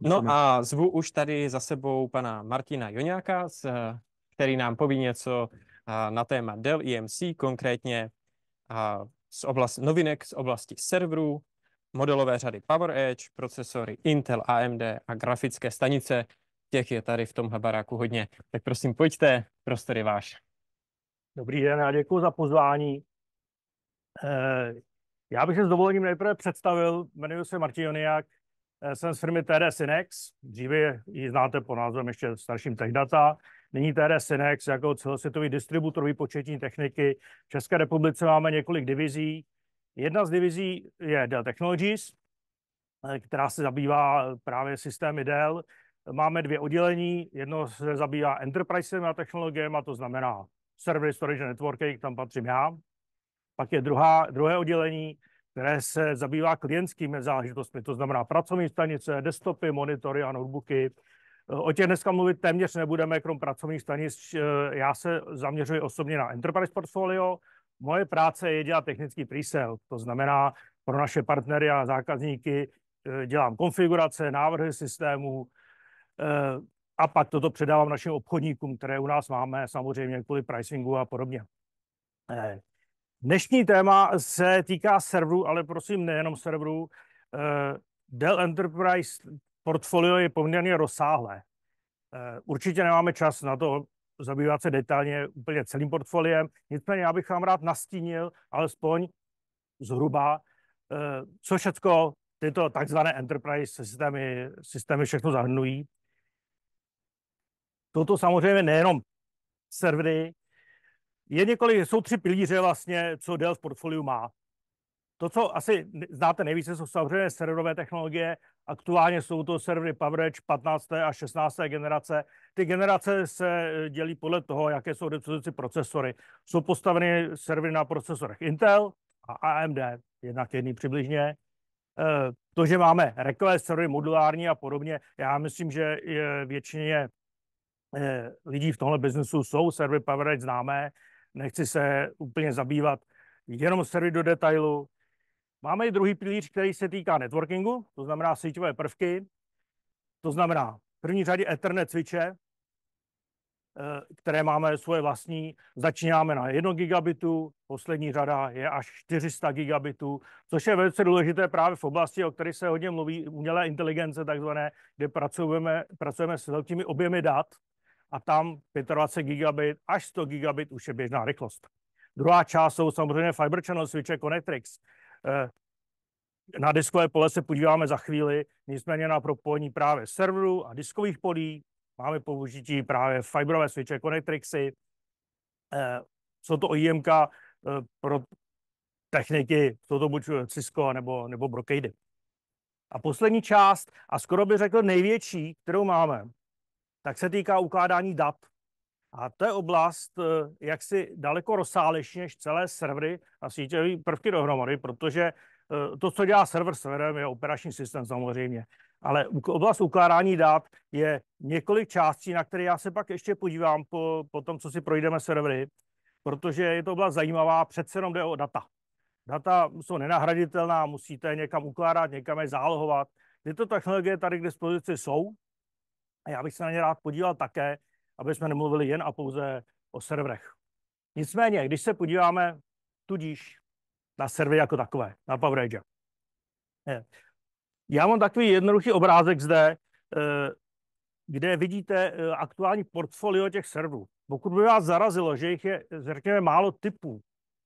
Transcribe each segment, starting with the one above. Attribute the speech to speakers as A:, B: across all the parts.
A: No a zvu už tady za sebou pana Martina Joňáka, eh, který nám poví něco eh, na téma Dell EMC, konkrétně eh, z oblast, novinek z oblasti serverů, modelové řady PowerEdge, procesory Intel, AMD a grafické stanice. Těch je tady v tomhle baráku hodně. Tak prosím, pojďte, prostor je váš. Dobrý den, já děkuji za pozvání. Já bych se s dovolením nejprve představil, jmenuji se Martin Joniak, Eh, jsem z firmy TD Synex, dříve ji znáte po názvem ještě starším Techdata. Nyní TD Synex jako celosvětový distributor výpočetní techniky. V České republice máme několik divizí. Jedna z divizí je Dell Technologies, eh, která se zabývá právě systémy Dell. Máme dvě oddělení, jedno se zabývá enterprise a technologiemi, to znamená server storage networking, tam patřím já. Pak je druhá, druhé oddělení, které se zabývá klientskými záležitostmi, to znamená pracovní stanice, desktopy, monitory a notebooky. O těch dneska mluvit téměř nebudeme, krom pracovních stanic. Já se zaměřuji osobně na enterprise portfolio. Moje práce je dělat technický presale, to znamená pro naše partnery a zákazníky eh, dělám konfigurace, návrhy systémů eh, a pak toto předávám našim obchodníkům, které u nás máme samozřejmě kvůli pricingu a podobně. Eh, Dnešní téma se týká serverů, ale prosím nejenom serverů. Eh, Dell Enterprise portfolio je poměrně rozsáhlé. Eh, určitě nemáme čas na to zabývat se detailně úplně celým portfoliem, nicméně já bych vám rád nastínil alespoň zhruba, eh, co všechno tyto takzvané enterprise systémy, systémy všechno zahrnují. Toto samozřejmě nejenom servery, je několik, jsou tři pilíře vlastně, co Dell v portfoliu má. To, co asi znáte nejvíce, jsou samozřejmě serverové technologie. Aktuálně jsou to servery PowerEdge 15. a 16. generace. Ty generace se eh, dělí podle toho, jaké jsou dispozici procesory. Jsou postaveny servery na procesorech Intel a AMD, jednak jedný přibližně. Eh, to, že máme rekové servery modulární a podobně, já myslím, že většině eh, lidí v tomhle biznesu jsou servery PowerEdge známé nechci se úplně zabývat jenom servit do detailu. Máme i druhý pilíř, který se týká networkingu, to znamená síťové prvky, to znamená v první řadě Ethernet switche, eh, které máme svoje vlastní. Začínáme na 1 gigabitu, poslední řada je až 400 gigabitů, což je velice důležité právě v oblasti, o které se hodně mluví, umělé inteligence takzvané, kde pracujeme, pracujeme s velkými objemy dat, a tam 25 gigabit až 100 gigabit už je běžná rychlost. Druhá část jsou samozřejmě Fiber Channel switche Connectrix. Eh, na diskové pole se podíváme za chvíli, nicméně na propojení právě serverů a diskových polí máme použití právě fiberové switche Connectrixy. Eh, jsou to IMK eh, pro techniky, jsou to buď Cisco nebo, nebo Brocade? A poslední část, a skoro bych řekl největší, kterou máme, tak se týká ukládání dat. A to je oblast, eh, jak si daleko rozsálejší než celé servery a síťové prvky dohromady, protože eh, to, co dělá server s serverem, je operační systém samozřejmě. Ale oblast ukládání dat je několik částí, na které já se pak ještě podívám po, po tom, co si projdeme servery, protože je to oblast zajímavá, přece jenom jde o data. Data jsou nenahraditelná, musíte někam ukládat, někam je zálohovat. Tyto technologie tady k dispozici jsou, a já bych se na ně rád podíval také, aby jsme nemluvili jen a pouze o serverech. Nicméně, když se podíváme tudíž na servery jako takové, na PowerEdge. Já mám takový jednoduchý obrázek zde, eh, kde vidíte eh, aktuální portfolio těch serverů. Pokud by vás zarazilo, že jich je, řekněme, málo typů,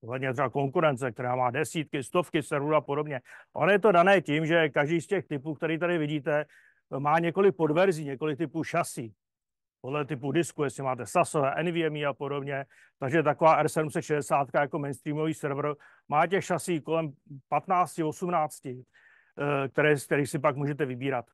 A: hledně třeba konkurence, která má desítky, stovky serverů a podobně. Ono je to dané tím, že každý z těch typů, který tady vidíte, má několik podverzí, několik typů šasí, podle typu disku, jestli máte sasové, NVMe a podobně. Takže taková R760 jako mainstreamový server má těch šasí kolem 15-18, eh, které, z kterých si pak můžete vybírat.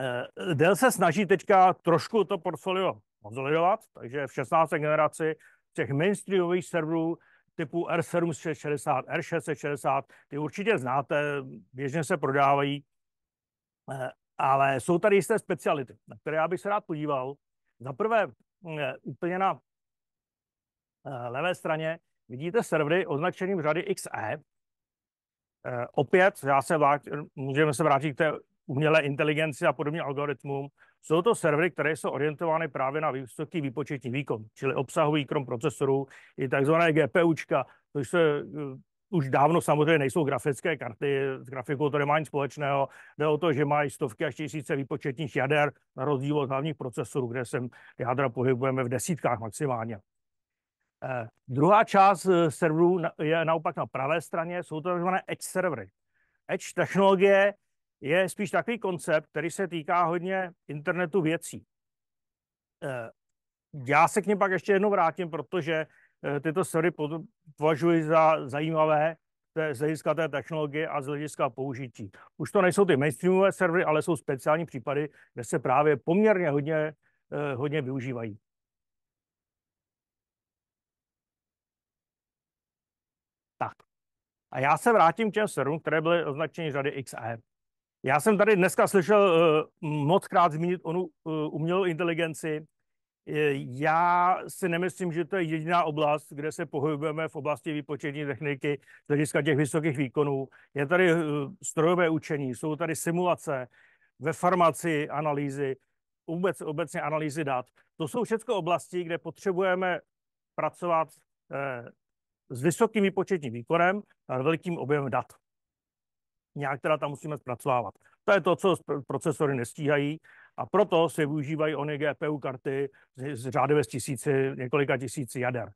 A: Eh, Dell se snaží teďka trošku to portfolio konsolidovat, takže v 16. generaci těch mainstreamových serverů typu R760, R660, ty určitě znáte, běžně se prodávají. Eh, ale jsou tady jisté speciality, na které já bych se rád podíval. Za prvé, mm, eh, úplně na eh, levé straně vidíte servery označeným řady XE. Eh, opět, já se vlá... můžeme se vrátit k té umělé inteligenci a podobným algoritmům. Jsou to servery, které jsou orientovány právě na vysoký výpočetní výkon, čili obsahový krom procesorů i takzvané GPUčka, což se už dávno samozřejmě nejsou grafické karty, s grafikou to nemá nic společného. Jde o to, že mají stovky až tisíce výpočetních jader, na rozdíl od hlavních procesorů, kde se jádra pohybujeme v desítkách maximálně. Eh, druhá část eh, serverů je naopak na pravé straně, jsou to takzvané edge servery. Edge technologie je spíš takový koncept, který se týká hodně internetu věcí. Eh, já se k něm pak ještě jednou vrátím, protože Eh, tyto sory považuji za zajímavé z hlediska té technologie a z hlediska použití. Už to nejsou ty mainstreamové servery, ale jsou speciální případy, kde se právě poměrně hodně, eh, hodně využívají. Tak. A já se vrátím k těm serverům, které byly označeny řady XE. Já jsem tady dneska slyšel uh, moc krát zmínit onu uh, umělou inteligenci, já si nemyslím, že to je jediná oblast, kde se pohybujeme v oblasti výpočetní techniky z hlediska těch vysokých výkonů. Je tady eh, strojové učení, jsou tady simulace ve farmaci analýzy, vůbec obecně analýzy dat. To jsou všechno oblasti, kde potřebujeme pracovat eh, s vysokým výpočetním výkonem a velkým objemem dat. Nějak teda tam musíme zpracovávat. To je to, co procesory nestíhají a proto se využívají ony GPU karty z řádově z tisíci, několika tisíci jader.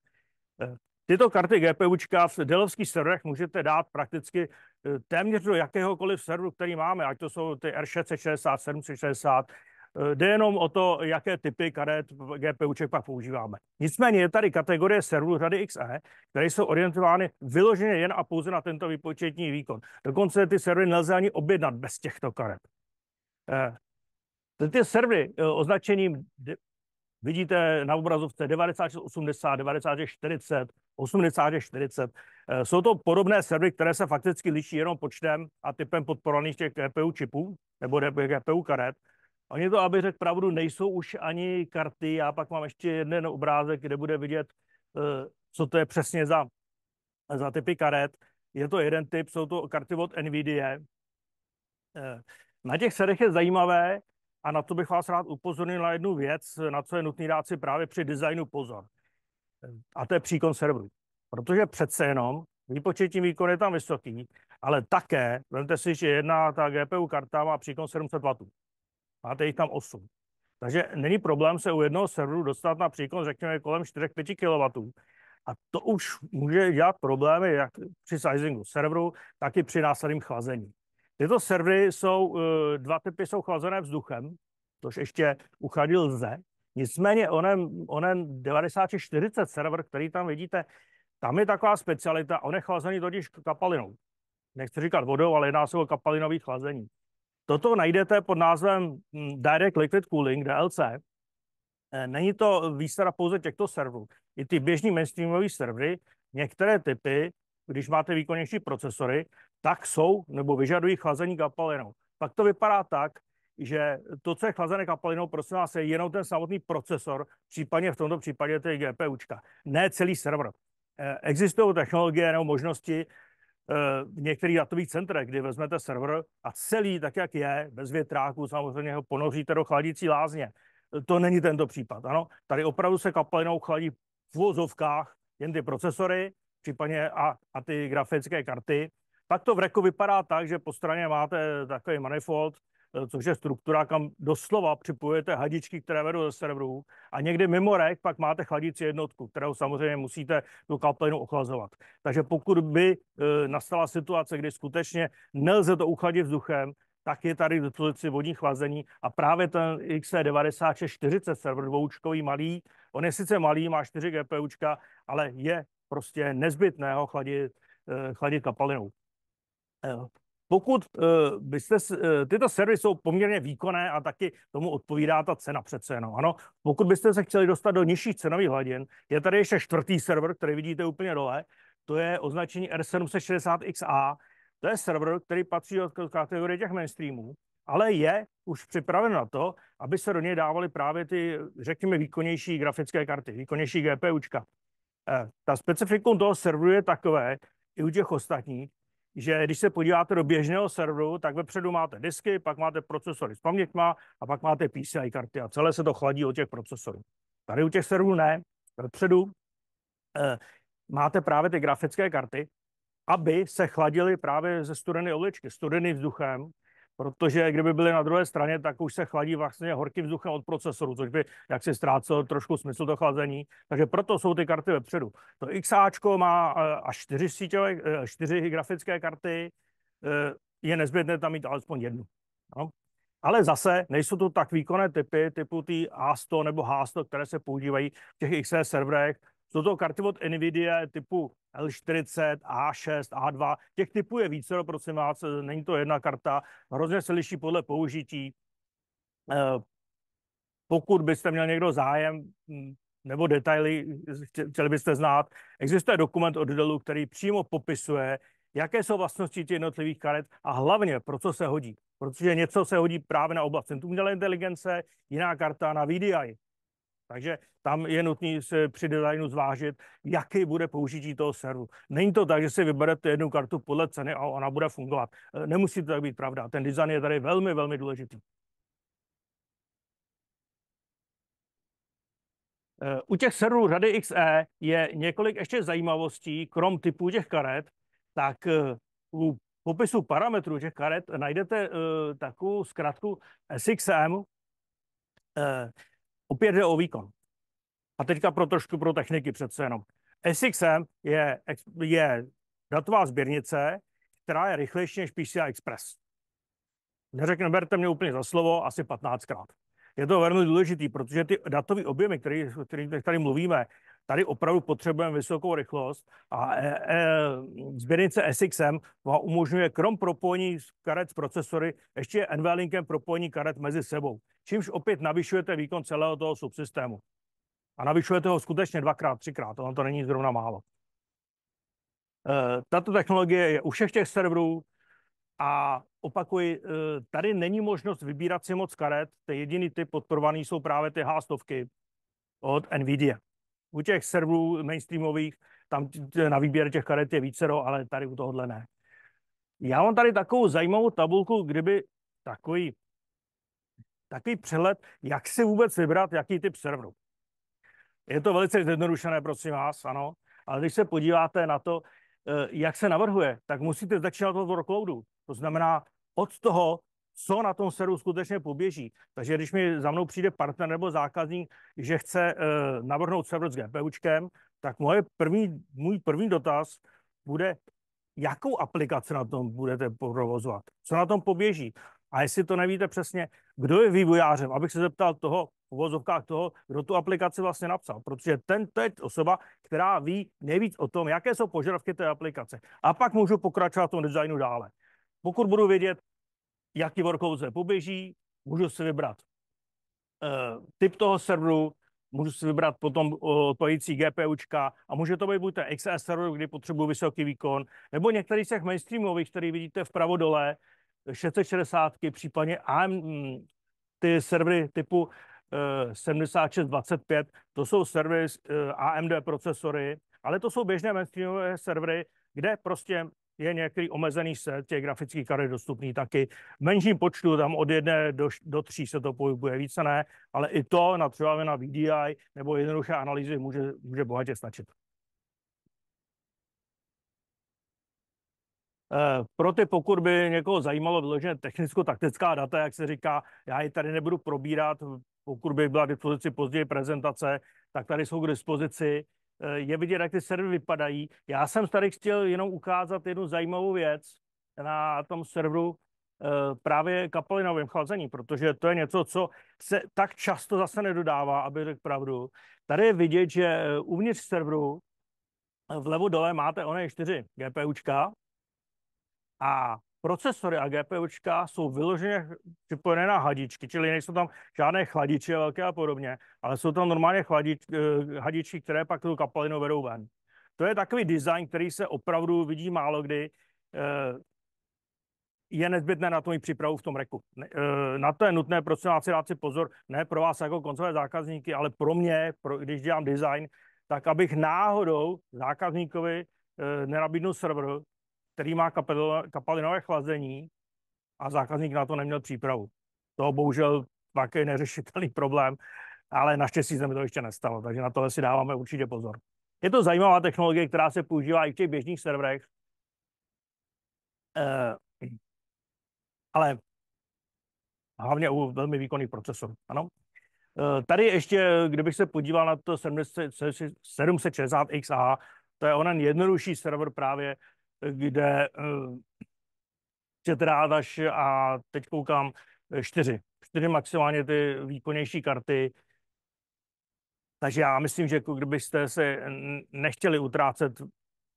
A: Eh, tyto karty GPUčka v delovských serverech můžete dát prakticky eh, téměř do jakéhokoliv serveru, který máme, ať to jsou ty R660, 760, eh, Jde jenom o to, jaké typy karet GPUček pak používáme. Nicméně je tady kategorie serverů řady XE, které jsou orientovány vyloženě jen a pouze na tento výpočetní výkon. Dokonce ty servery nelze ani objednat bez těchto karet. Ty servery eh, označením, vidíte na obrazovce 9680, 9640, 8040. Jsou to podobné servery, které se fakticky liší jenom počtem a typem podporovaných těch GPU čipů nebo GPU karet. Oni to, aby řekl pravdu, nejsou už ani karty. Já pak mám ještě jeden obrázek, kde bude vidět, eh, co to je přesně za, za typy karet. Je to jeden typ, jsou to karty od NVIDIA. Eh, na těch serech je zajímavé, a na to bych vás rád upozornil na jednu věc, na co je nutný dát si právě při designu pozor. A to je příkon serveru. Protože přece jenom výpočetní výkon je tam vysoký, ale také, vemte si, že jedna ta GPU karta má příkon 700 W. Máte jich tam 8. Takže není problém se u jednoho serveru dostat na příkon, řekněme, kolem 4-5 kW. A to už může dělat problémy jak při sizingu serveru, tak i při následném chlazení. Tyto servery jsou, eh, dva typy jsou chlazené vzduchem, což ještě uchadit lze. Nicméně onen, onen 9640 server, který tam vidíte, tam je taková specialita, on je chlazený totiž kapalinou. Nechci říkat vodou, ale jedná se o kapalinový chlazení. Toto najdete pod názvem hm, Direct Liquid Cooling, DLC. Eh, není to výsada pouze těchto serverů. I ty běžní mainstreamové servery, některé typy když máte výkonnější procesory, tak jsou nebo vyžadují chlazení kapalinou. Pak to vypadá tak, že to, co je chlazené kapalinou, prosím vás, je jenom ten samotný procesor, případně v tomto případě je GPUčka, ne celý server. Eh, existují technologie nebo možnosti eh, v některých datových centrech, kdy vezmete server a celý, tak jak je, bez větráku, samozřejmě ho ponoříte do chladící lázně. To není tento případ. Ano, tady opravdu se kapalinou chladí v vozovkách jen ty procesory případně a, a ty grafické karty, tak to v reku vypadá tak, že po straně máte takový manifold, eh, což je struktura, kam doslova připojujete hadičky, které vedou ze serverů a někdy mimo rek pak máte chladící jednotku, kterou samozřejmě musíte tu kapelinu ochlazovat. Takže pokud by eh, nastala situace, kdy skutečně nelze to uchladit vzduchem, tak je tady v dispozici vodní chlazení a právě ten XC9640 server dvoučkový malý, on je sice malý, má 4 GPUčka, ale je prostě nezbytného chladit, eh, chladit kapalinou. Eh, pokud eh, byste, tyto servisy jsou poměrně výkonné a taky tomu odpovídá ta cena přece jenom. Ano, pokud byste se chtěli dostat do nižších cenových hladin, je tady ještě čtvrtý server, který vidíte úplně dole, to je označení R760XA. To je server, který patří do kategorie těch mainstreamů, ale je už připraven na to, aby se do něj dávaly právě ty, řekněme, výkonnější grafické karty, výkonnější GPUčka. Eh, ta specifikum toho serveru je takové, i u těch ostatních, že když se podíváte do běžného serveru, tak vepředu máte disky, pak máte procesory s paměťma a pak máte PCI karty a celé se to chladí od těch procesorů. Tady u těch serverů ne, vepředu eh, máte právě ty grafické karty, aby se chladily právě ze studeny obličky, studeny vzduchem protože kdyby byli na druhé straně, tak už se chladí vlastně horkým vzduchem od procesoru, což by jaksi ztrácel trošku smysl to chlazení. Takže proto jsou ty karty vepředu. To XAčko má eh, až čtyři, síťové, eh, čtyři grafické karty, eh, je nezbytné tam mít alespoň jednu. No. Ale zase nejsou to tak výkonné typy, typu ty A100 nebo H100, které se používají v těch XS e serverech. Jsou to karty od NVIDIA typu L40, A6, A2. Těch typů je více, prosím vás, není to jedna karta. Hrozně se liší podle použití. Eh, pokud byste měl někdo zájem hm, nebo detaily, chtěli byste znát, existuje dokument od Delu, který přímo popisuje, jaké jsou vlastnosti těch jednotlivých karet a hlavně, pro co se hodí. Protože něco se hodí právě na oblast centrum inteligence, jiná karta na VDI, takže tam je nutné se při designu zvážit, jaký bude použití toho serveru. Není to tak, že si vyberete jednu kartu podle ceny a ona bude fungovat. Nemusí to tak být pravda. Ten design je tady velmi, velmi důležitý. Eh, u těch serverů řady XE je několik ještě zajímavostí, krom typů těch karet, tak eh, u popisu parametrů těch karet najdete eh, takovou zkratku SXM, Opět jde o výkon. A teďka pro trošku pro techniky přece jenom. SXM je, je datová sběrnice, která je rychlejší než PCI Express. Neřekne, berte mě úplně za slovo, asi 15krát. Je to velmi důležitý, protože ty datové objemy, které, který, tady mluvíme, Tady opravdu potřebujeme vysokou rychlost a e, e, sběrnice SXM vám umožňuje krom propojení karet s procesory ještě NVLinkem propojení karet mezi sebou, čímž opět navyšujete výkon celého toho subsystému. A navyšujete ho skutečně dvakrát, třikrát, ono to není zrovna málo. E, tato technologie je u všech těch serverů a opakuji, e, tady není možnost vybírat si moc karet, ty jediný typ podporovaný jsou právě ty H100 od NVIDIA. U těch serverů mainstreamových, tam na výběr těch karet je vícero, ale tady u tohohle ne. Já mám tady takovou zajímavou tabulku, kdyby takový, takový přehled, jak si vůbec vybrat, jaký typ serveru. Je to velice zjednodušené, prosím vás, ano, ale když se podíváte na to, eh, jak se navrhuje, tak musíte začínat od workloadu. To znamená od toho, co na tom seru skutečně poběží. Takže když mi za mnou přijde partner nebo zákazník, že chce uh, navrhnout server s GPUčkem, tak moje první, můj první dotaz bude, jakou aplikaci na tom budete provozovat, co na tom poběží. A jestli to nevíte přesně, kdo je vývojářem, abych se zeptal toho, v uvozovkách toho, kdo tu aplikaci vlastně napsal. Protože ten to je osoba, která ví nejvíc o tom, jaké jsou požadavky té aplikace. A pak můžu pokračovat v tom designu dále. Pokud budu vědět, jaký kouse poběží, můžu si vybrat uh, typ toho serveru, můžu si vybrat potom eh, odpojící GPUčka a může to být buď ten XS server, kdy potřebuji vysoký výkon, nebo některý z těch mainstreamových, který vidíte vpravo dole, 660, případně AM, hm, ty servery typu uh, eh, 7625, to jsou servery uh, AMD procesory, ale to jsou běžné mainstreamové servery, kde prostě je nějaký omezený set těch grafických karet dostupný taky. V menším počtu tam od jedné do, do tří se to pohybuje, více ne, ale i to na třeba na VDI nebo jednoduché analýzy může, může bohatě stačit. Eh, pro ty, pokud by někoho zajímalo vyloženě technicko-taktická data, jak se říká, já ji tady nebudu probírat, pokud by byla k dispozici později prezentace, tak tady jsou k dispozici. Eh, je vidět, jak ty servery vypadají. Já jsem tady chtěl jenom ukázat jednu zajímavou věc na tom serveru eh, právě kapalinovým chlazení, protože to je něco, co se tak často zase nedodává, aby řekl pravdu. Tady je vidět, že eh, uvnitř serveru vlevo dole máte ony čtyři GPUčka a procesory a GPUčka jsou vyloženě připojené na hadičky, čili nejsou tam žádné chladiče velké a podobně, ale jsou tam normálně chladič, eh, hadiči, které pak tu kapalinu vedou ven. To je takový design, který se opravdu vidí málo kdy. Eh, je nezbytné na to mít přípravu v tom reku. Eh, na to je nutné, prosím vás, dát si pozor, ne pro vás jako koncové zákazníky, ale pro mě, pro, když dělám design, tak abych náhodou zákazníkovi nenabídnul server, který má kapalinové chlazení a zákazník na to neměl přípravu. To bohužel pak je neřešitelný problém, ale naštěstí se mi to ještě nestalo, takže na tohle si dáváme určitě pozor. Je to zajímavá technologie, která se používá i v těch běžných serverech, eh, ale hlavně u velmi výkonných procesorů. Ano? Eh, tady ještě, kdybych se podíval na to 760XA, to je onen jednodušší server právě kde četrádaš eh, a teď koukám eh, čtyři. Čtyři maximálně ty výkonnější karty. Takže já myslím, že jako kdybyste se nechtěli utrácet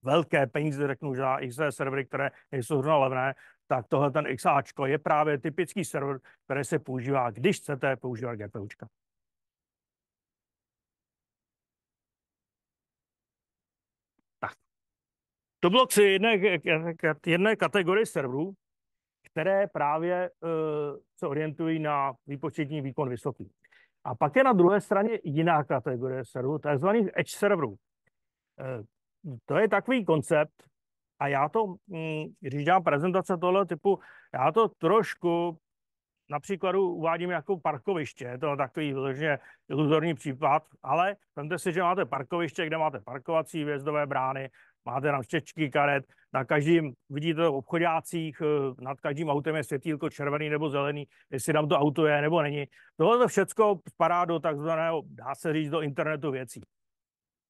A: velké peníze, řeknu, že XE servery, které nejsou zrovna levné, tak tohle ten XAčko je právě typický server, který se používá, když chcete používat GPUčka. To bylo při jedné, jedné kategorii serverů, které právě uh, se orientují na výpočetní výkon vysoký. A pak je na druhé straně jiná kategorie serverů, takzvaných edge serverů. Uh, to je takový koncept, a já to, hm, když dělám prezentace tohle typu, já to trošku například uvádím jako parkoviště. To Je takový vyloženě iluzorní případ, ale vemte si, že máte parkoviště, kde máte parkovací vězdové brány, máte tam štěčky karet, na každém, vidíte to v obchodácích, eh, nad každým autem je světýlko červený nebo zelený, jestli tam to auto je nebo není. Tohle to všechno spadá do takzvaného, dá se říct, do internetu věcí.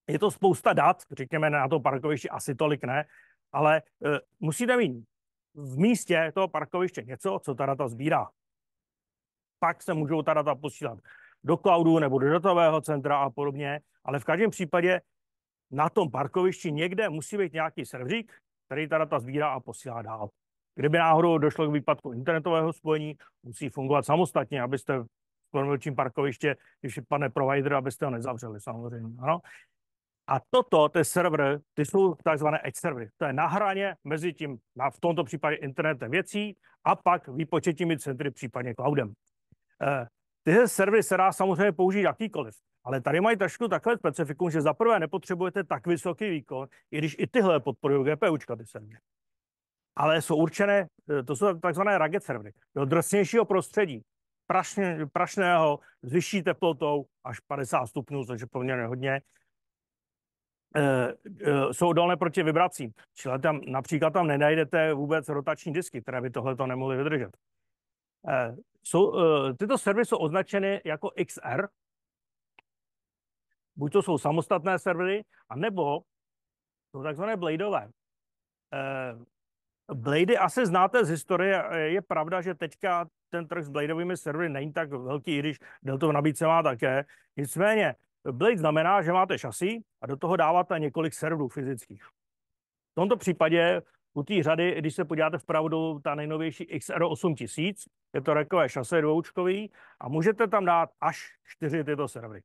A: Je to spousta dat, řekněme na to parkovišti asi tolik ne, ale e, musíte mít v místě toho parkoviště něco, co ta data sbírá. Pak se můžou ta data posílat do cloudu nebo do datového centra a podobně, ale v každém případě na tom parkovišti někde musí být nějaký servřík, který ta data sbírá a posílá dál. Kdyby náhodou došlo k výpadku internetového spojení, musí fungovat samostatně, abyste v konvenčním parkoviště, když pane provider, abyste ho nezavřeli samozřejmě. Ano? A toto, ty server, ty jsou takzvané edge servery. To je na hraně mezi tím, na, v tomto případě internetem věcí a pak výpočetními centry, případně cloudem. Eh, Tyhle servery se dá samozřejmě použít jakýkoliv, ale tady mají trošku takhle specifikum, že zaprvé nepotřebujete tak vysoký výkon, i když i tyhle podporují GPUčka ty servery. Ale jsou určené, eh, to jsou takzvané rugged servery, do drsnějšího prostředí, prašně, prašného, s vyšší teplotou, až 50 stupňů, což je poměrně hodně, eh, eh, jsou odolné proti vibracím. Čili tam například tam nenajdete vůbec rotační disky, které by tohle to nemohly vydržet jsou, eh, tyto servery jsou označeny jako XR, buď to jsou samostatné servery, anebo jsou takzvané bladeové. Eh, Blady asi znáte z historie, je pravda, že teďka ten trh s bladeovými servery není tak velký, i když Delta v nabídce má také. Nicméně blade znamená, že máte šasí a do toho dáváte několik serverů fyzických. V tomto případě u té řady, když se podíváte vpravo dolů, ta nejnovější XR 8000, je to rekové šase dvoučkový a můžete tam dát až čtyři tyto servery.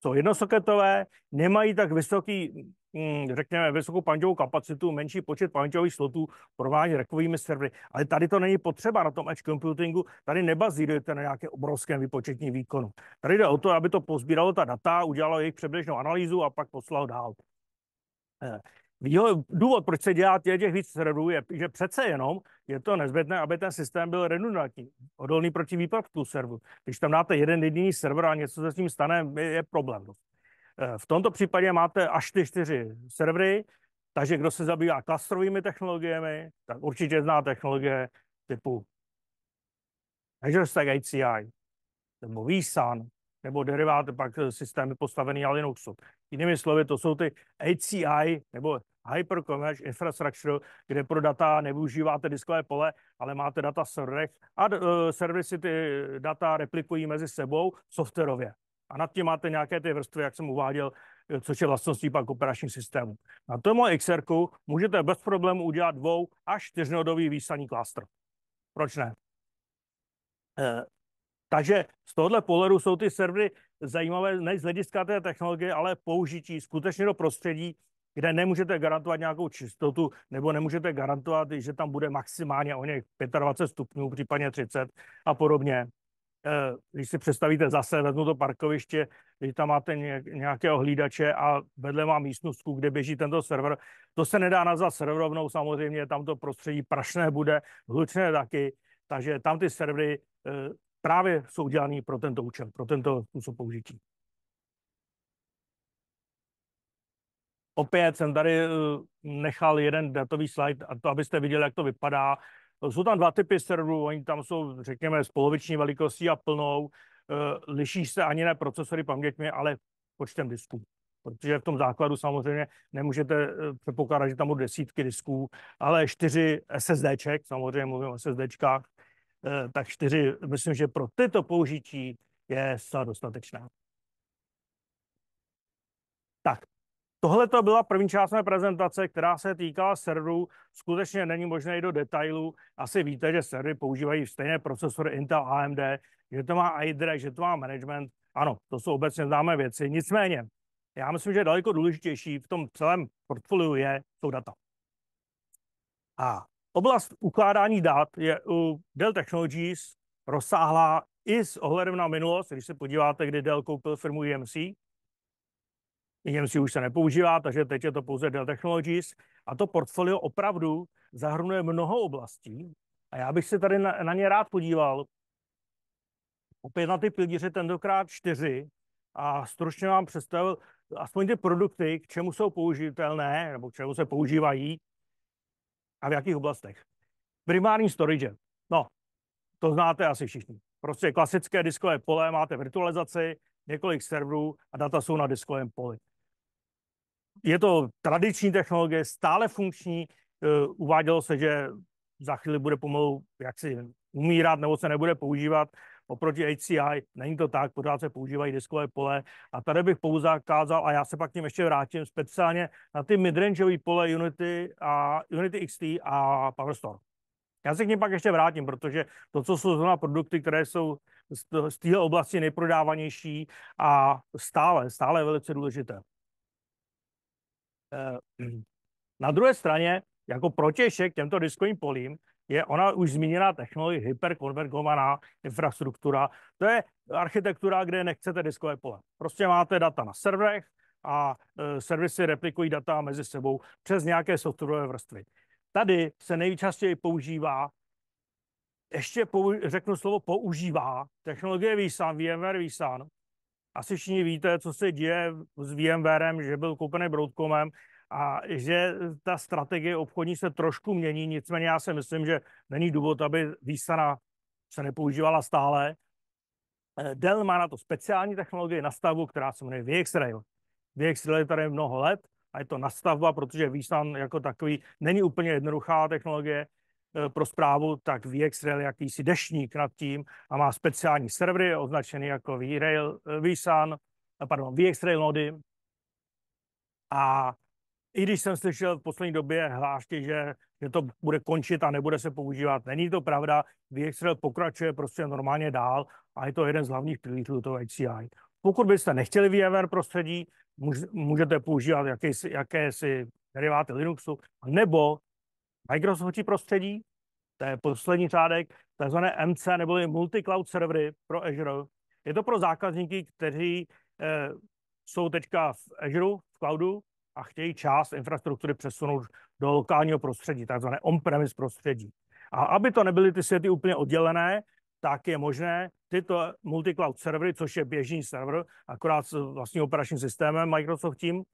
A: Jsou jednosoketové, nemají tak vysoký, mm, řekněme, vysokou paměťovou kapacitu, menší počet paměťových slotů prování rekovými servery. Ale tady to není potřeba na tom edge computingu, tady nebazírujete na nějaké obrovském vypočetní výkonu. Tady jde o to, aby to pozbíralo ta data, udělalo jejich předběžnou analýzu a pak poslalo dál. Eh, Výhod, důvod, proč se dělá těch víc threadů, je, že přece jenom je to nezbytné, aby ten systém byl redundantní, odolný proti výpadku serveru. Když tam dáte jeden jediný server a něco se s ním stane, je, je problém. Eh, v tomto případě máte až ty čtyři servery, takže kdo se zabývá klastrovými technologiemi, tak určitě zná technologie typu Azure Stack HCI, nebo vSAN, nebo deriváty, pak eh, systémy postavený na Linuxu. Jinými slovy, to jsou ty HCI nebo Hyperconverged Infrastructure, kde pro data nevyužíváte diskové pole, ale máte data serverech a uh, eh, servisy ty data replikují mezi sebou softwarově. A nad tím máte nějaké ty vrstvy, jak jsem uváděl, eh, což je vlastností pak operačních systémů. Na tomu xr můžete bez problému udělat dvou až čtyřnodový výsaní klástr. Proč ne? Takže z tohohle pohledu jsou ty servery zajímavé ne z hlediska té technologie, ale použití skutečně do prostředí, kde nemůžete garantovat nějakou čistotu, nebo nemůžete garantovat, že tam bude maximálně o něch 25 stupňů, případně 30 a podobně. Eh, když si představíte zase, vezmu to parkoviště, když tam máte nějakého hlídače a vedle má místnostku, kde běží tento server, to se nedá nazvat serverovnou samozřejmě, tam to prostředí prašné bude, hlučné taky, takže tam ty servery eh, právě jsou dělaný pro tento účel, pro tento způsob použití. Opět jsem tady eh, nechal jeden datový slide, a to, abyste viděli, jak to vypadá. Jsou tam dva typy serverů, oni tam jsou, řekněme, s poloviční velikostí a plnou. Eh, Liší se ani ne procesory paměťmi, ale počtem disků. Protože v tom základu samozřejmě nemůžete eh, předpokládat, že tam budou desítky disků, ale čtyři SSDček, samozřejmě mluvím o SSDčkách, Eh, tak čtyři, myslím, že pro tyto použití je zcela dostatečná. Tak, tohle to byla první část mé prezentace, která se týkala serverů. Skutečně není možné jít do detailů. Asi víte, že servery používají stejné procesory Intel, AMD, že to má iDRE, že to má management. Ano, to jsou obecně známé věci. Nicméně, já myslím, že daleko důležitější v tom celém portfoliu je, jsou data. A Oblast ukládání dat je u Dell Technologies rozsáhlá i s ohledem na minulost, když se podíváte, kdy Dell koupil firmu EMC. EMC už se nepoužívá, takže teď je to pouze Dell Technologies. A to portfolio opravdu zahrnuje mnoho oblastí. A já bych se tady na, na ně rád podíval. Opět na ty pilíře, tentokrát čtyři. A stručně vám představil aspoň ty produkty, k čemu jsou použitelné, nebo k čemu se používají, a v jakých oblastech? Primární storage. No, to znáte asi všichni. Prostě klasické diskové pole, máte virtualizaci, několik serverů a data jsou na diskovém poli. Je to tradiční technologie, stále funkční. E, uvádělo se, že za chvíli bude pomalu jaksi umírat nebo se nebude používat oproti HCI. Není to tak, pořád se používají diskové pole a tady bych pouze kázal, a já se pak ním ještě vrátím speciálně na ty midrangeové pole Unity, a, Unity XT a PowerStore. Já se k ním pak ještě vrátím, protože to, co jsou zrovna produkty, které jsou z téhle oblasti nejprodávanější a stále, stále velice důležité. Eh, na druhé straně, jako protěšek těmto diskovým polím, je ona už zmíněná technologie hyperkonvergovaná infrastruktura. To je architektura, kde nechcete diskové pole. Prostě máte data na serverech a e, servisy replikují data mezi sebou přes nějaké softwarové vrstvy. Tady se nejčastěji používá, ještě pou, řeknu slovo používá, technologie vSAN, VMware vSAN. No, asi všichni víte, co se děje s VMwarem, že byl koupený Broadcomem, a že ta strategie obchodní se trošku mění, nicméně já si myslím, že není důvod, aby výstana se nepoužívala stále. Eh, Dell má na to speciální technologii na která se jmenuje VxRail. VxRail je tady mnoho let a je to nastavba, protože výstan jako takový není úplně jednoduchá technologie eh, pro zprávu, tak VxRail je jakýsi dešník nad tím a má speciální servery označený jako VxRail eh, vSAN, pardon, VxRail nody a i když jsem slyšel v poslední době hlášky, že, že to bude končit a nebude se používat, není to pravda. VxRail pokračuje prostě normálně dál a je to jeden z hlavních pilířů toho HCI. Pokud byste nechtěli VMware prostředí, můžete používat jakési, jakési deriváty Linuxu, nebo Microsoftí prostředí, to je poslední řádek, takzvané MC, neboli multi-cloud servery pro Azure. Je to pro zákazníky, kteří eh, jsou teďka v Azure, v cloudu, a chtějí část infrastruktury přesunout do lokálního prostředí, takzvané on-premise prostředí. A aby to nebyly ty světy úplně oddělené, tak je možné tyto multicloud servery, což je běžný server, akorát s vlastním operačním systémem Microsoft tím,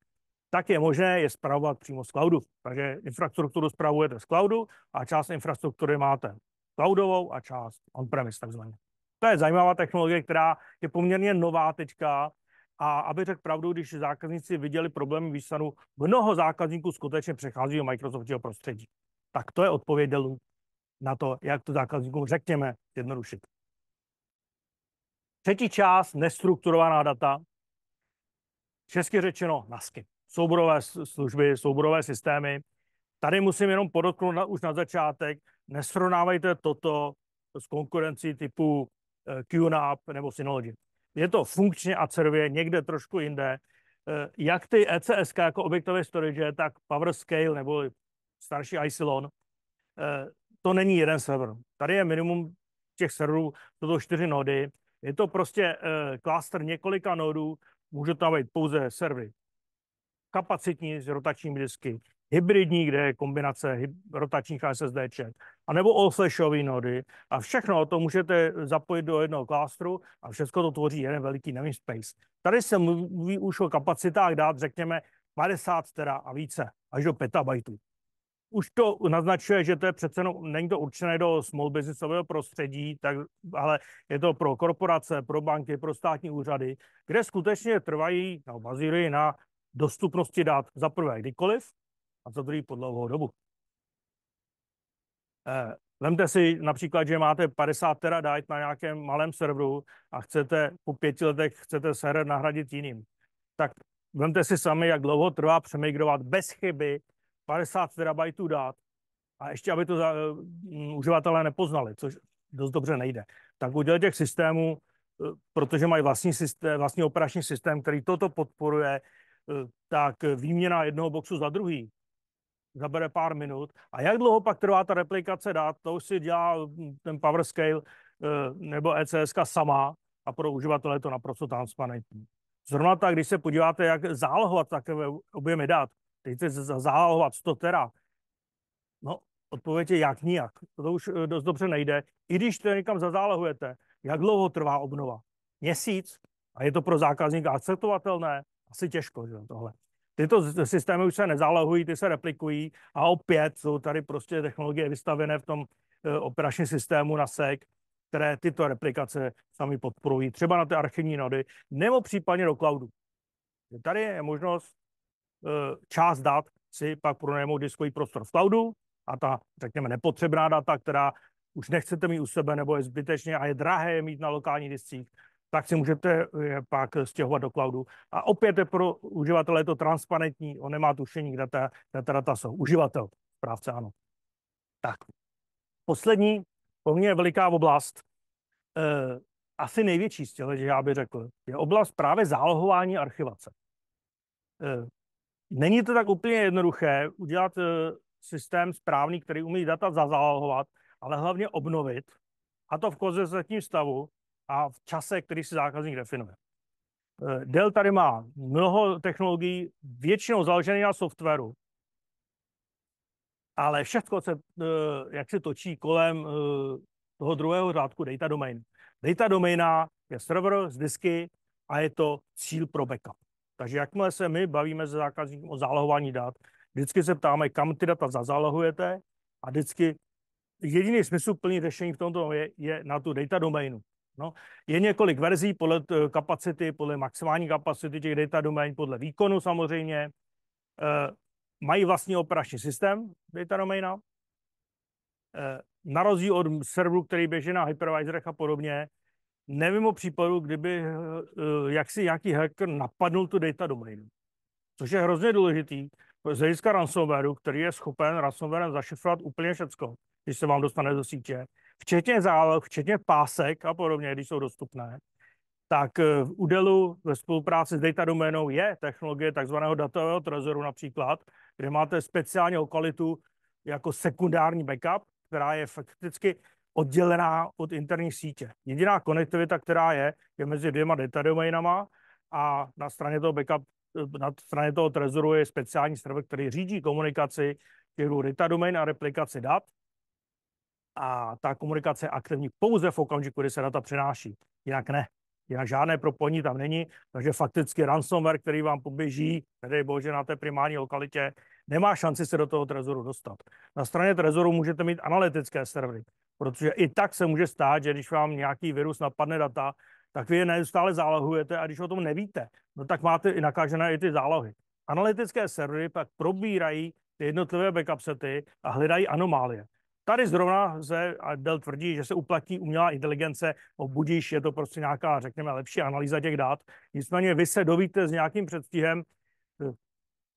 A: tak je možné je spravovat přímo z cloudu. Takže infrastrukturu spravujete z cloudu a část infrastruktury máte cloudovou a část on-premise takzvaně. To je zajímavá technologie, která je poměrně nová teďka a aby řekl pravdu, když zákazníci viděli problémy výstanu, mnoho zákazníků skutečně přechází do Microsoftového prostředí. Tak to je odpověď Delu na to, jak to zákazníkům řekněme jednodušit. Třetí část, nestrukturovaná data. Česky řečeno NASKY. Souborové služby, souborové systémy. Tady musím jenom podotknout na, už na začátek, nesrovnávejte toto s konkurencí typu eh, QNAP nebo Synology je to funkčně a cerově někde trošku jinde. Eh, jak ty ECSK jako objektové storage, tak PowerScale nebo starší Isilon, eh, to není jeden server. Tady je minimum těch serverů, to čtyři nody. Je to prostě klaster eh, několika nodů, může to být pouze servery kapacitní s rotačními disky, hybridní, kde je kombinace rotačních SSDček, anebo all-flashové nody a všechno to můžete zapojit do jednoho klástru a všechno to tvoří jeden veliký namespace. Tady se mluví už o kapacitách dát, řekněme, 50 tera a více, až do petabajtů. Už to naznačuje, že to je přece no, není to určené do small businessového prostředí, tak, ale je to pro korporace, pro banky, pro státní úřady, kde skutečně trvají, no, bazírují na dostupnosti dát za prvé kdykoliv, a za druhý po dlouhou dobu. Eh, vemte si například, že máte 50 terabyte na nějakém malém serveru a chcete po pěti letech chcete server nahradit jiným. Tak vemte si sami, jak dlouho trvá přemigrovat bez chyby 50 terabajtů dát a ještě, aby to za, um, uživatelé nepoznali, což dost dobře nejde. Tak u těch systémů, eh, protože mají vlastní, systém, vlastní operační systém, který toto podporuje, tak výměna jednoho boxu za druhý zabere pár minut. A jak dlouho pak trvá ta replikace dát, to už si dělá hm, ten PowerScale eh, nebo ECS sama a pro uživatele je to naprosto transparentní. Zrovna tak, když se podíváte, jak zálohovat takové objemy dat, teď se zálohovat 100 tera, no odpověď je jak nijak. To už eh, dost dobře nejde. I když to někam zazálohujete, jak dlouho trvá obnova? Měsíc? A je to pro zákazníka akceptovatelné? Asi těžko, že tohle. Tyto systémy už se nezálohují, ty se replikují a opět jsou tady prostě technologie vystavené v tom eh, operačním systému na SEC, které tyto replikace sami podporují, třeba na ty archivní nody, nebo případně do cloudu. Tady je možnost eh, část dat si pak pronajmout diskový prostor v cloudu a ta, řekněme, nepotřebná data, která už nechcete mít u sebe nebo je zbytečně a je drahé mít na lokální discích, tak si můžete eh, pak stěhovat do cloudu. A opět je pro uživatele je to transparentní, on nemá tušení, kde ta, kde ta data jsou. Uživatel, právce ano. Tak, poslední, poměrně veliká oblast, e, asi největší z těch, že já bych řekl, je oblast právě zálohování archivace. E, není to tak úplně jednoduché udělat e, systém správný, který umí data zazálohovat, ale hlavně obnovit, a to v konzistentním stavu, a v čase, který si zákazník definuje. Eh, Dell tady má mnoho technologií, většinou založených na softwaru, ale všechno se, eh, jak se točí kolem eh, toho druhého řádku data domain. Data domaina je server z disky a je to cíl pro backup. Takže jakmile se my bavíme se zákazníkem o zálohování dat, vždycky se ptáme, kam ty data zazálohujete a vždycky jediný smysluplný řešení v tomto je, je na tu data domainu. No, je několik verzí podle eh, kapacity, podle maximální kapacity těch data domain, podle výkonu samozřejmě. E, mají vlastní operační systém data domaina. E, na rozdíl od serveru, který běží na hypervisorech a podobně, nevím o případu, kdyby e, jaksi nějaký hacker napadnul tu data doménu. Což je hrozně důležitý z hlediska ransomwareu, který je schopen ransomwarem zašifrovat úplně všecko, když se vám dostane do sítě včetně záloh, včetně pásek a podobně, když jsou dostupné, tak eh, v Udelu ve spolupráci s data doménou je technologie takzvaného datového trezoru například, kde máte speciálně lokalitu jako sekundární backup, která je fakticky oddělená od interní sítě. Jediná konektivita, která je, je mezi dvěma data doménama a na straně toho backup, eh, na straně toho trezoru je speciální server, který řídí komunikaci těch data domain a replikaci dat a ta komunikace je aktivní pouze v okamžiku, kdy se data přenáší. Jinak ne. Jinak žádné propojení tam není, takže fakticky ransomware, který vám poběží, tedy bože, na té primární lokalitě, nemá šanci se do toho trezoru dostat. Na straně trezoru můžete mít analytické servery, protože i tak se může stát, že když vám nějaký virus napadne data, tak vy je neustále zálohujete a když o tom nevíte, no tak máte i nakažené i ty zálohy. Analytické servery pak probírají ty jednotlivé backup sety a hledají anomálie. Tady zrovna se Dell tvrdí, že se uplatní umělá inteligence, no budíš, je to prostě nějaká, řekněme, lepší analýza těch dát. Nicméně vy se dovíte s nějakým předstihem,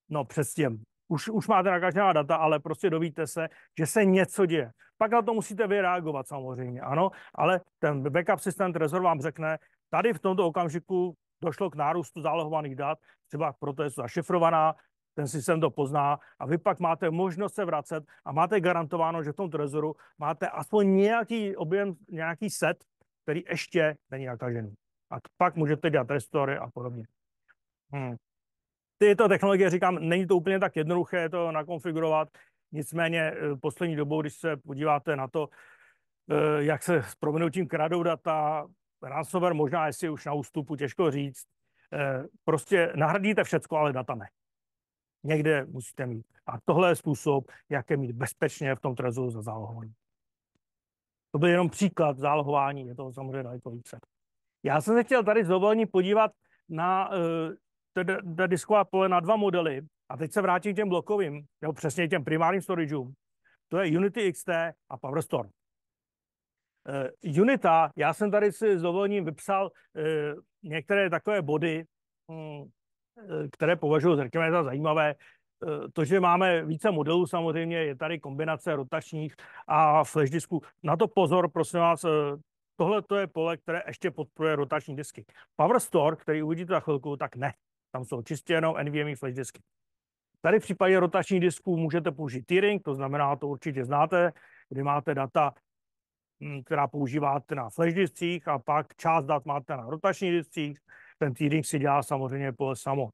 A: no předstihem, už, už máte nakažená data, ale prostě dovíte se, že se něco děje. Pak na to musíte vyreagovat samozřejmě, ano, ale ten backup systém Trezor vám řekne, tady v tomto okamžiku došlo k nárůstu zálohovaných dat, třeba proto je zašifrovaná, ten systém to pozná a vy pak máte možnost se vracet a máte garantováno, že v tom trezoru máte aspoň nějaký objem, nějaký set, který ještě není nakažený. A pak můžete dělat restory a podobně. Hmm. Tyto technologie, říkám, není to úplně tak jednoduché to nakonfigurovat, nicméně eh, poslední dobou, když se podíváte na to, eh, jak se s proměnutím kradou data, ransomware možná, jestli už na ústupu, těžko říct, eh, prostě nahradíte všecko, ale data ne někde musíte mít. A tohle je způsob, jak je mít bezpečně v tom trezoru za zálohování. To byl jenom příklad zálohování, je toho samozřejmě daleko více. Já jsem se chtěl tady z podívat na eh, ta disková pole na dva modely. A teď se vrátím k těm blokovým, nebo přesně těm primárním storageům. To je Unity XT a PowerStore. Uh, eh, Unita, já jsem tady si s dovolením vypsal uh, některé takové body, um, Eh, které považuji, řekněme, za zajímavé. Eh, to, že máme více modelů samozřejmě, je tady kombinace rotačních a flash disků. Na to pozor, prosím vás, eh, tohle to je pole, které ještě podporuje rotační disky. Power Store, který uvidíte za chvilku, tak ne. Tam jsou čistě jenom NVMe flash disky. Tady v případě rotačních disků můžete použít tiering, to znamená, to určitě znáte, kdy máte data, hm, která používáte na flash discích a pak část dat máte na rotačních discích ten týdink si dělá samozřejmě pole samo.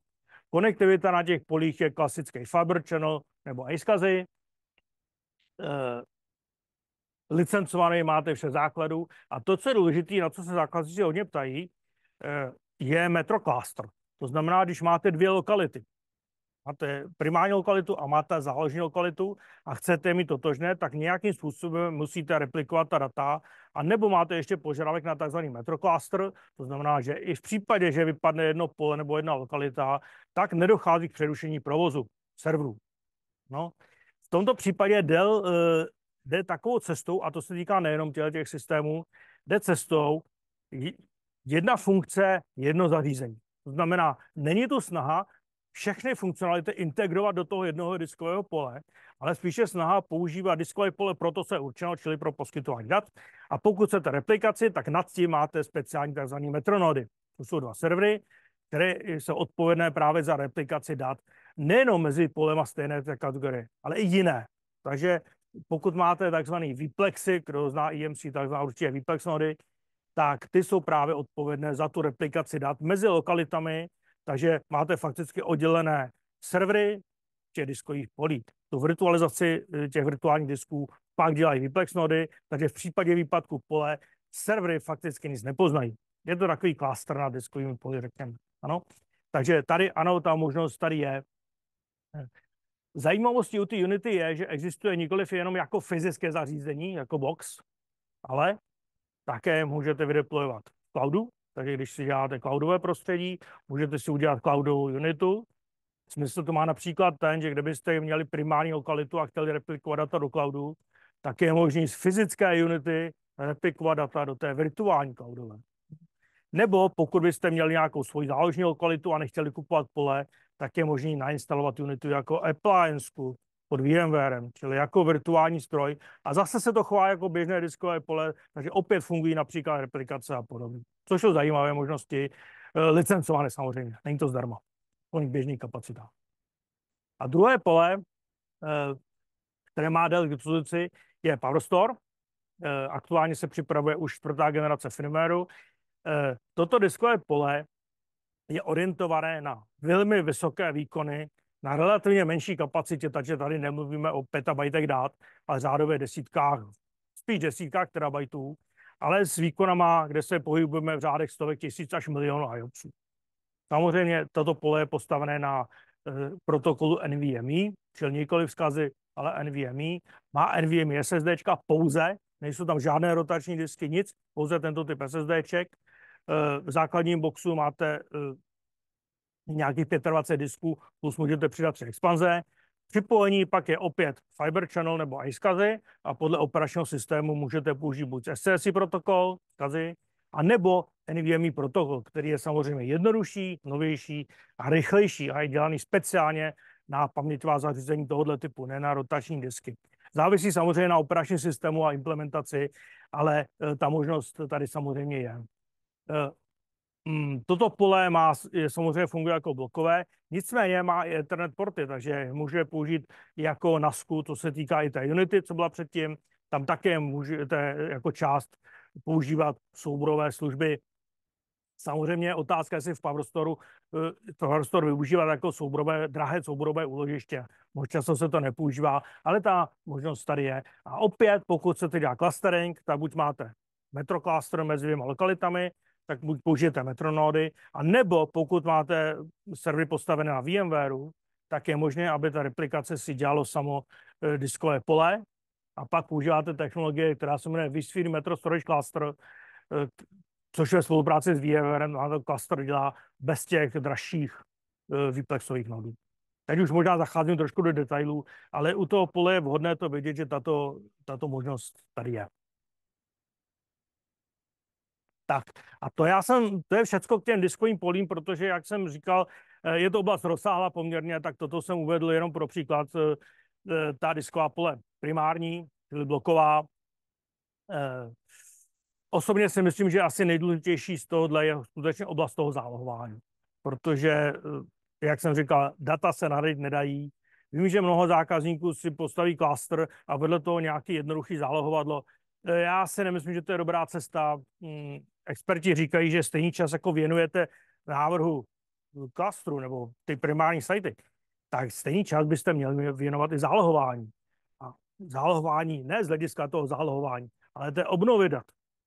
A: Konektivita na těch polích je klasický Fiber Channel nebo iSCSI. Eh, licencovaný máte vše základů. A to, co je důležité, na co se zákazníci hodně ptají, eh, je Cluster. To znamená, když máte dvě lokality máte primární lokalitu a máte záložní lokalitu a chcete mít totožné, tak nějakým způsobem musíte replikovat ta data, a nebo máte ještě požadavek na tzv. metrocluster, to znamená, že i v případě, že vypadne jedno pole nebo jedna lokalita, tak nedochází k přerušení provozu serverů. No, v tomto případě Dell eh, jde takovou cestou, a to se týká nejenom těch systémů, jde cestou jedna funkce, jedno zařízení. To znamená, není tu snaha všechny funkcionality integrovat do toho jednoho diskového pole, ale spíše snaha používat diskové pole pro to, co je určeno, čili pro poskytování dat. A pokud chcete replikaci, tak nad tím máte speciální tzv. metronody. To jsou dva servery, které jsou odpovědné právě za replikaci dat nejenom mezi polema stejné té kategorie, ale i jiné. Takže pokud máte tzv. výplexy, kdo zná IMC, e tak zná určitě výplex nody, tak ty jsou právě odpovědné za tu replikaci dat mezi lokalitami, takže máte fakticky oddělené servery těch diskových polí. Tu virtualizaci eh, těch virtuálních disků pak dělají Viplex nody, takže v případě výpadku pole servery fakticky nic nepoznají. Je to takový klaster na diskovým poli, řekněme. Ano? Takže tady ano, ta možnost tady je. Zajímavostí u té Unity je, že existuje nikoliv jenom jako fyzické zařízení, jako box, ale také můžete vydeployovat v cloudu, takže když si děláte cloudové prostředí, můžete si udělat cloudovou unitu. Smysl to má například ten, že kdybyste měli primární lokalitu a chtěli replikovat data do cloudu, tak je možné z fyzické unity replikovat data do té virtuální cloudové. Nebo pokud byste měli nějakou svoji záložní lokalitu a nechtěli kupovat pole, tak je možné nainstalovat unitu jako appliance pod VMwarem, čili jako virtuální stroj. A zase se to chová jako běžné diskové pole, takže opět fungují například replikace a podobně. Což jsou zajímavé možnosti, eh, licencované samozřejmě, není to zdarma. Kolik běžný kapacita. A druhé pole, eh, které má Dell k dispozici, je PowerStore. Eh, aktuálně se připravuje už čtvrtá generace firmwareu. Toto diskové pole je orientované na velmi vysoké výkony na relativně menší kapacitě, takže tady nemluvíme o petabajtech dát, ale řádově desítkách, spíš desítkách terabajtů, ale s výkonama, kde se pohybujeme v řádech stovek tisíc až milionů IOPSů. Samozřejmě toto pole je postavené na e, protokolu NVMe, čili nikoli vzkazy, ale NVMe. Má NVMe SSD pouze, nejsou tam žádné rotační disky, nic, pouze tento typ SSDček. E, eh, v základním boxu máte e, nějakých 25 disků, plus můžete přidat tři expanze. Připojení pak je opět Fiber Channel nebo iSCSI a podle operačního systému můžete použít buď SCSI protokol, SCSI, a nebo NVMe protokol, který je samozřejmě jednodušší, novější a rychlejší a je dělaný speciálně na paměťová zařízení tohoto typu, ne na rotační disky. Závisí samozřejmě na operačním systému a implementaci, ale eh, ta možnost tady samozřejmě je. Eh, Mm, toto pole má, samozřejmě funguje jako blokové, nicméně má i Ethernet porty, takže může použít jako NASku, to se týká i té Unity, co byla předtím, tam také můžete jako část používat souborové služby. Samozřejmě otázka, jestli v PowerStoru eh, PowerStore využívat jako souborové, drahé souborové úložiště. Možná často se to nepoužívá, ale ta možnost tady je. A opět, pokud se tedy dá clustering, tak buď máte metrocluster mezi dvěma lokalitami, tak buď použijete metronódy a nebo pokud máte servery postavené na VMwareu, tak je možné, aby ta replikace si dělalo samo eh, diskové pole a pak používáte technologie, která se jmenuje vSphere Metro Storage Cluster, eh, což ve spolupráci s VMware a to cluster dělá bez těch dražších eh, výplexových nodů. Teď už možná zacházím trošku do detailů, ale u toho pole je vhodné to vidět, že tato, tato možnost tady je. Tak a to já jsem, to je všecko k těm diskovým polím, protože jak jsem říkal, eh, je to oblast rozsáhla poměrně, tak toto jsem uvedl jenom pro příklad eh, eh, ta disková pole primární, čili bloková. Osobně si myslím, že asi nejdůležitější z tohohle je skutečně oblast toho zálohování, protože, jak jsem říkal, data se naryt nedají. Vím, že mnoho zákazníků si postaví klaster a vedle toho nějaký jednoduchý zálohovadlo. Já si nemyslím, že to je dobrá cesta. Hmm, experti říkají, že stejný čas, jako věnujete návrhu klastru nebo ty primární sajty, tak stejný čas byste měli věnovat i zálohování. A zálohování ne z hlediska toho zálohování, ale té obnovy dat.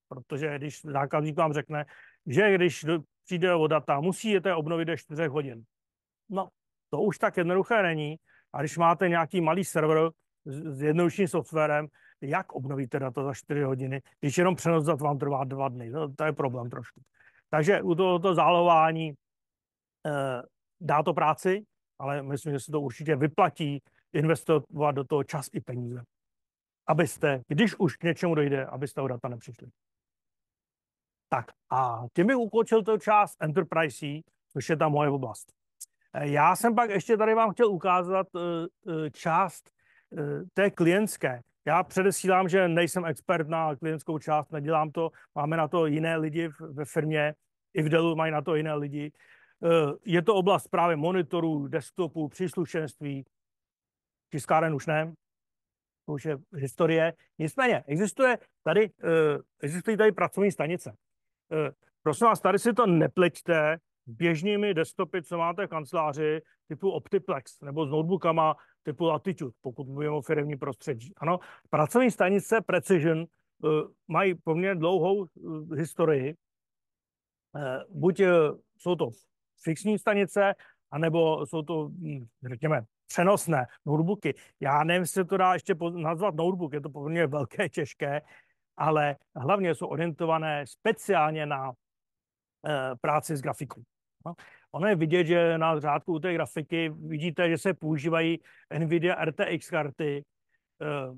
A: Protože když zákazník vám řekne, že když přijde o data, musí je té obnovit do 4 hodin. No, to už tak jednoduché není. A když máte nějaký malý server, s jednodušším softwarem, jak obnovíte data za 4 hodiny, když jenom přenos dat vám trvá 2 dny. To, no, to je problém trošku. Takže u tohoto zálohování e, eh, dá to práci, ale myslím, že se to určitě vyplatí investovat do toho čas i peníze. Abyste, když už k něčemu dojde, abyste o data nepřišli. Tak a tím bych ukončil to část Enterprise, což je ta moje oblast. Eh, já jsem pak ještě tady vám chtěl ukázat eh, část Eh, té klientské. Já předesílám, že nejsem expert na klientskou část, nedělám to, máme na to jiné lidi ve firmě, i v Delu mají na to jiné lidi. Eh, je to oblast právě monitorů, desktopů, příslušenství, tiskáren už ne, to už je historie. Nicméně existuje tady, eh, existují tady pracovní stanice. Prosím vás, tady si to nepleťte běžnými desktopy, co máte v kanceláři, typu Optiplex nebo s notebookama typu Latitude, pokud mluvíme o firmní prostředí. Ano, pracovní stanice Precision uh, mají poměrně dlouhou uh, historii. Uh, buď uh, jsou to fixní stanice, anebo jsou to, hm, řekněme, přenosné notebooky. Já nevím, jestli to dá ještě nazvat notebook, je to poměrně velké, těžké, ale hlavně jsou orientované speciálně na práci s grafikou. No. Ono je vidět, že na řádku té grafiky vidíte, že se používají NVIDIA RTX karty. Eh,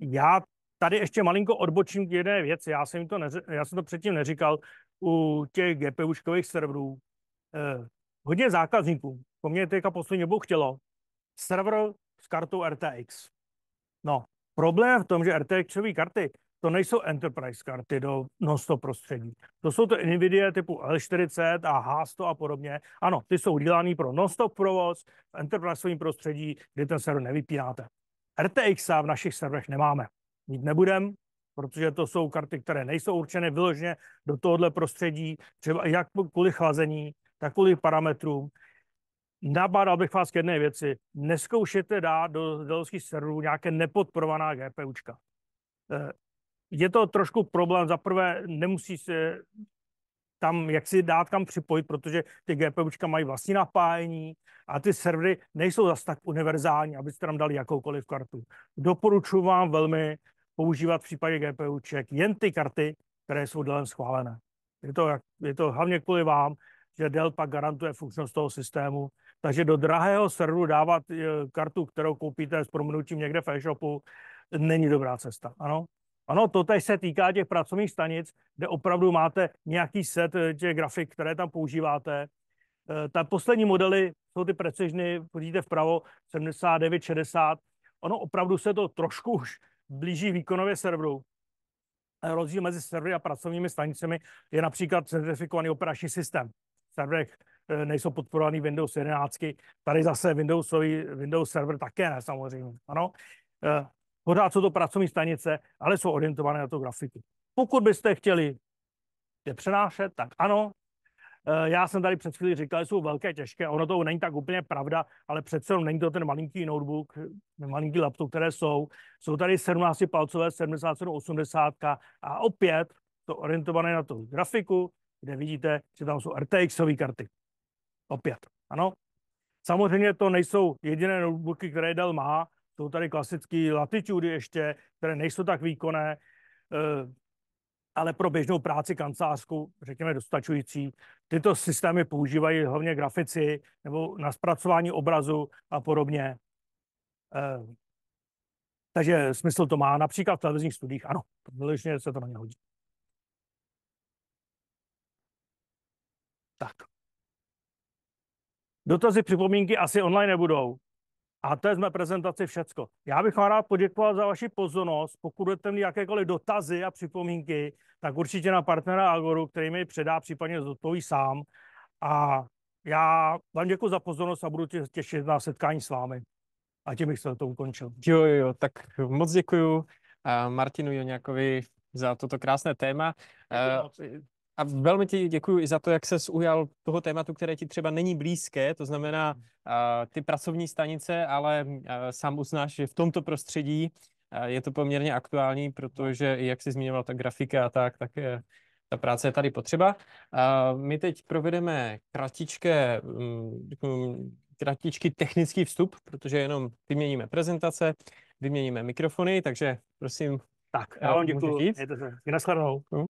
A: já tady ještě malinko odbočím k jedné věci. Já jsem, to neři- já jsem to předtím neříkal u těch GPUškových serverů. Eh, hodně zákazníků, po mně teďka poslední dobou chtělo, server s kartou RTX. No, problém v tom, že RTXové karty to nejsou enterprise karty do non-stop prostředí. To jsou to NVIDIA typu L40 a H100 a podobně. Ano, ty jsou udělané pro non-stop provoz v enterpriseovém prostředí, kdy ten server nevypínáte. RTX v našich serverech nemáme. Mít nebudem, protože to jsou karty, které nejsou určené vyloženě do tohohle prostředí, třeba jak kvůli chlazení, tak kvůli parametrům. Nabádal bych vás k jedné věci. Neskoušete dát do delovských serverů nějaké nepodporovaná GPUčka eh, je to trošku problém. Za prvé se tam jak si dát kam připojit, protože ty GPUčka mají vlastní napájení a ty servery nejsou zas tak univerzální, abyste tam dali jakoukoliv kartu. Doporučuji vám velmi používat v případě GPUček jen ty karty, které jsou Dellem schválené. Je to, je to hlavně kvůli vám, že Dell pak garantuje funkčnost toho systému. Takže do drahého serveru dávat eh, kartu, kterou koupíte s promenutím někde v e-shopu, není dobrá cesta. Ano? Ano, to teď se týká těch pracovních stanic, kde opravdu máte nějaký set eh, těch grafik, které tam používáte. Eh, ta poslední modely jsou ty precižny, Podívejte vpravo, 79, 60. Ono opravdu se to trošku už blíží výkonově serveru. Rozdíl mezi servery a pracovními stanicemi je například certifikovaný operační systém. V serverech eh, nejsou podporovaný Windows 11. Tady zase Windowsový, Windows server také ne, samozřejmě. Ano. Pořád jsou to pracovní stanice, ale jsou orientované na to grafiku. Pokud byste chtěli je přenášet, tak ano. Eh, já jsem tady před chvíli říkal, že jsou velké, těžké. Ono to není tak úplně pravda, ale přece není to ten malinký notebook, ten malinký laptop, které jsou. Jsou tady 17-palcové 80 a opět to orientované na tu grafiku, kde vidíte, že tam jsou RTXové karty. Opět, ano. Samozřejmě to nejsou jediné notebooky, které Dell má. Jsou tady klasické latitudy ještě, které nejsou tak výkonné, eh, ale pro běžnou práci kancelářskou, řekněme, dostačující. Tyto systémy používají hlavně grafici nebo na zpracování obrazu a podobně. Eh, takže smysl to má. Například v televizních studiích, ano, veličně se to na ně hodí. Tak. Dotazy, připomínky asi online nebudou. A to je z mé prezentaci všecko. Já bych vám rád poděkoval za vaši pozornost. Pokud budete mít jakékoliv dotazy a připomínky, tak určitě na partnera Agoru, který mi předá, případně zodpoví sám. A já vám děkuji za pozornost a budu tě těšit na setkání s vámi. A tím bych se to ukončil. Jo, jo, jo, tak moc děkuji Martinu Joňákovi za toto krásné téma. Děkuji a velmi ti děkuji i za to, jak se ujal toho tématu, které ti třeba není blízké, to znamená uh, ty pracovní stanice, ale uh, sám uznáš, že v tomto prostředí uh, je to poměrně aktuální, protože jak jsi zmiňoval, ta grafika a tak, tak je, eh, ta práce je tady potřeba. Uh, my teď provedeme kratičké, um, kratičký technický vstup, protože jenom vyměníme prezentace, vyměníme mikrofony, takže prosím, tak, já eh, vám děkuji. Na se.